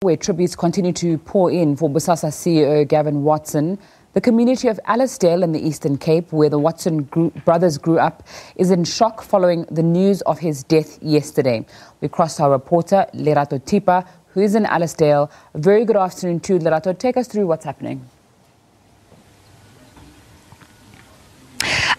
Where tributes continue to pour in for Busasa CEO Gavin Watson, the community of Alistair in the Eastern Cape, where the Watson grew, brothers grew up, is in shock following the news of his death yesterday. We crossed our reporter, Lerato Tipa, who is in A Very good afternoon to you, Lerato. Take us through what's happening.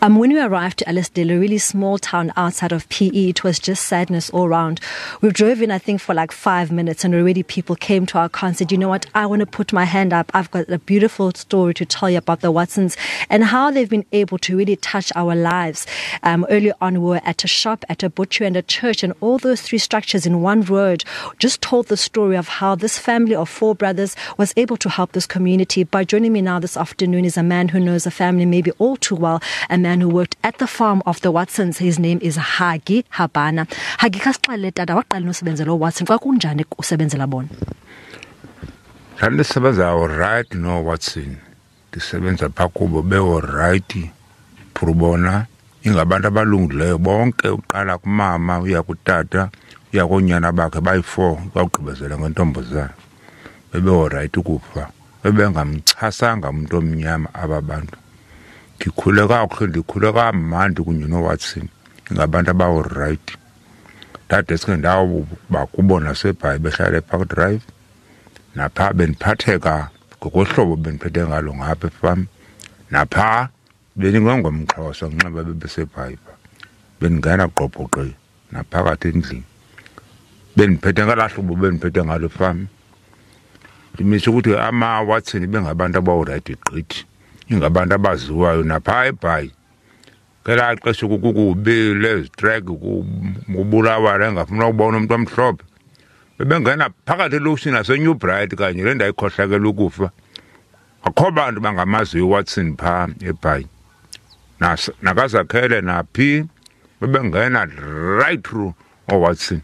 Um, when we arrived to Alice a really small town outside of PE, it was just sadness all round. We drove in, I think, for like five minutes, and already people came to our concert. You know what? I want to put my hand up. I've got a beautiful story to tell you about the Watsons and how they've been able to really touch our lives. Um, earlier on, we were at a shop, at a butcher, and a church, and all those three structures in one word just told the story of how this family of four brothers was able to help this community. By joining me now this afternoon is a man who knows a family maybe all too well, a man man who worked at the farm of the Watsons. His name is Hagi Habana. Hagi khasixelele tata waqala Watson. Kwa kunjani usebenzela bona? Ndandisebenza alright noWatson. Ndisebenza phaa kubo beolrayithi right purubona ingabantu abalungileyo bonke uqala kumama uya kutata uya konyana bakhe bayi-four kwawugqibezela ngentombozana bebeworayithi ukufa bebengamchasanga umntu omnyama aba bantu ngikhule kakuhle ngikhule kamandi kunye nowatson ngabantu abawu-right ndadeske ndawuba kubo nasebhayi behlale epark drive napha bendiphatheka ngokohlobo bendiphethe ngalo ngapha efam napha bendingengomxhosa nginxiba bebesebhayiba bendingena qobhoqe naphakathi endlini bendiphethe ngelaa hlobo bendiphethe ngalo efam ndimisho ukuthi amawatsini bengabantu abawurayithi gqithi ingabantu abaziwayo naphaya ebhayi ngelaa xesha kukubi lezitreki kubulawana engafuna ukubona umntu omhlophe bebengena phakathi elokishini nasenew bright kanye le ndayikhohlakela ukufa akho bantu bangamaziyo iwatson phaa ebhayi nakazakhele naphi bebengena right through owatson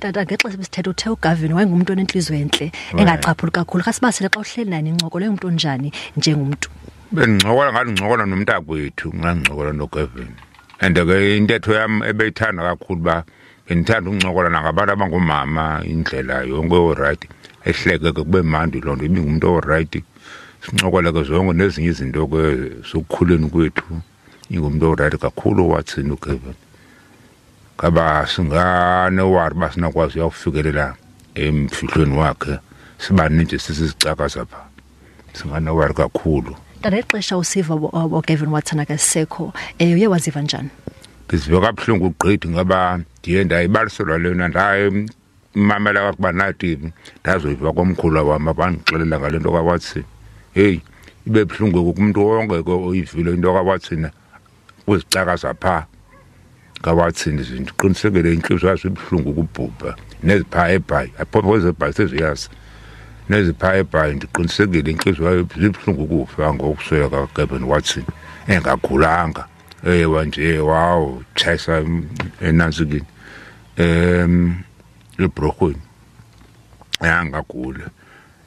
tata ngexesha besithetha uthe ugavin wayengumntu onentliziyo entle engachaphuli kakhulu khasibasele xa uhleli nani incoko leyomntu onjani njengumntu bengcokola ngangincokola nomntakwethu ngangincokola nogevin and ke intetho yami ebeyithanda kakhulu ba bengithanda ukuncokola nangabantu abangomama indlela yonke oright ehleke ke kube mandi loo nto ibingumuntu oright sincokole ke zonke nezinye izinto ke sokukhuleni kwethu ingumuntu oright kakhulu owathini ugevin ngaba singanewari uba sinakwazi uyawufikelela emfihlweni wakhe sibaninje sisizicaka zapha singanewari kakhulu ngalexesha usiva woGavin oh, Watson akasekho eh uye waziva njani Ndizive kabuhlungu ugqithi ngoba ndiye ndayibaliselwa lena ndaye mamela kwakuba nathi ndazoyiva komkhulu wami abandixelela ngale nto kwawathi hey ibe buhlungu kumuntu wonke oyivile into kwawathina uzicakaza pha kawathini izinto qiniseke le inhliziyo yazo ibuhlungu kubhubha nezipha ebhayi aphophoze ebhayi seziyazi neziphayibhayi ndiqinisekile inhliziyo zibuhlungu ukufa ngokusweka kageben watson engagulanga ewa nje waw chesa enanzikini um ebrokhweni yangagula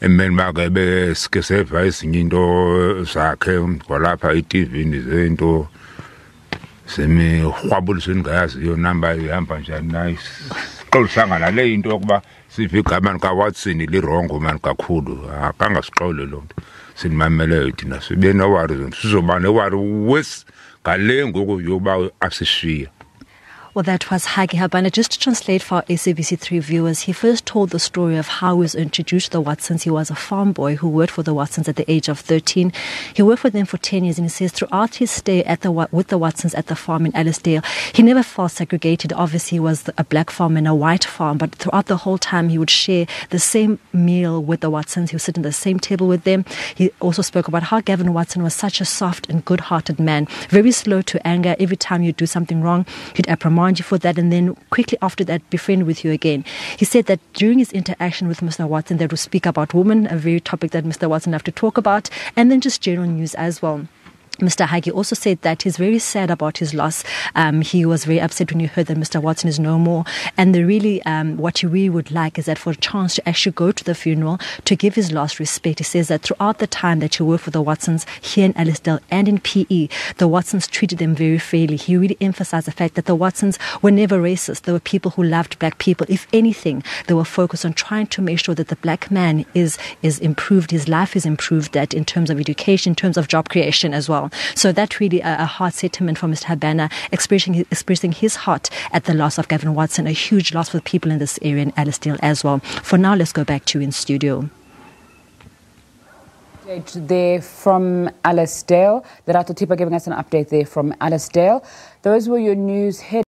emeni bakhe besike seva ezinye into zakhe kwalapha etivini zento semihwabulisweni ngayaziyo namba ihamba njani nice qolihlangana le into yokuba sive igama likaWatson lirongo mani kakhulu akangasiqole loo nto sinimameleyo thina sibe newari sizoba newari wesi ngale ngoku yoba asishiya Well, that was Hagi Habana. Just to translate for our SABC3 viewers, he first told the story of how he was introduced to the Watsons. He was a farm boy who worked for the Watsons at the age of 13. He worked for them for 10 years, and he says throughout his stay at the with the Watsons at the farm in Ellisdale, he never felt segregated. Obviously, he was a black farm and a white farm, but throughout the whole time, he would share the same meal with the Watsons. He would sit at the same table with them. He also spoke about how Gavin Watson was such a soft and good-hearted man, very slow to anger. Every time you do something wrong, he'd apprehend reprimand you for that and then quickly after that befriend with you again. He said that during his interaction with Mr. Watson, that would speak about women, a very topic that Mr. Watson have to talk about, and then just general news as well. Mr. Hagi also said that he's very sad about his loss. Um, he was very upset when he heard that Mr. Watson is no more. And the really, um, what he really would like is that for a chance to actually go to the funeral to give his lost respect. He says that throughout the time that he worked for the Watsons here in Ellisdale and in PE, the Watsons treated them very fairly. He really emphasized the fact that the Watsons were never racist. They were people who loved black people. If anything, they were focused on trying to make sure that the black man is, is improved, his life is improved, that in terms of education, in terms of job creation as well. So that's really a, a hard sentiment for Mr. Habana, expressing, expressing his heart at the loss of Gavin Watson, a huge loss for people in this area in Dale as well. For now, let's go back to in studio there from Alice Dale. Lerato Tipa giving us an update there from Alice Dale. Those were your news headlines.